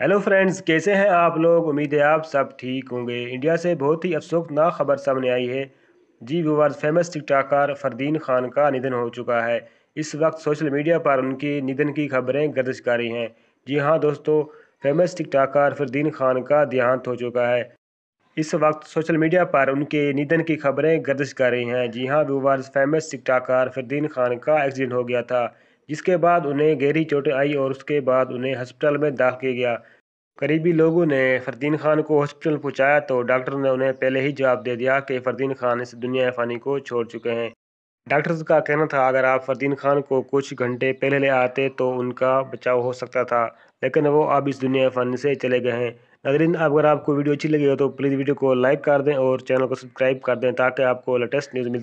hello friends कैसे हैं आप लोग उम्मीद है आप सब ठीक होंगे इंडिया से बहुत ही अफसोसनाक खबर सामने आई है जी viewers famous TikToker Fardeen Khan का निधन हो चुका है इस वक्त सोशल मीडिया पर उनके निधन की खबरें गर्दिश रही हैं जी हाँ दोस्तों फेमस टिकटॉकर फरदीन खान का देहांत हो चुका है इस वक्त सोशल मीडिया पर उनके निधन की खबरें गर्दिश रही हैं जी हाँ viewers famous TikToker Fardeen Khan का एक्सीडेंट हो गया था जिसके बाद उन्हें गहरी चोटें आई और उसके बाद उन्हें हॉस्पिटल में दाखिल किया गया करीबी लोगों ने फरदीन खान को हॉस्पिटल पहुंचाया तो डॉक्टर ने उन्हें पहले ही जवाब दे दिया कि फरदीन खान इस दुनिया फ़ानी को छोड़ चुके हैं डॉक्टर्स का कहना था अगर आप फरदीन खान को कुछ घंटे पहले ले आते तो उनका बचाव हो सकता था लेकिन वो अब इस दुनिया फ़ानी से चले गए हैं नजरिन अगर आपको वीडियो अच्छी लगी हो तो प्लीज़ वीडियो को लाइक कर दें और चैनल को सब्सक्राइब कर दें ताकि आपको लेटेस्ट न्यूज़ मिलती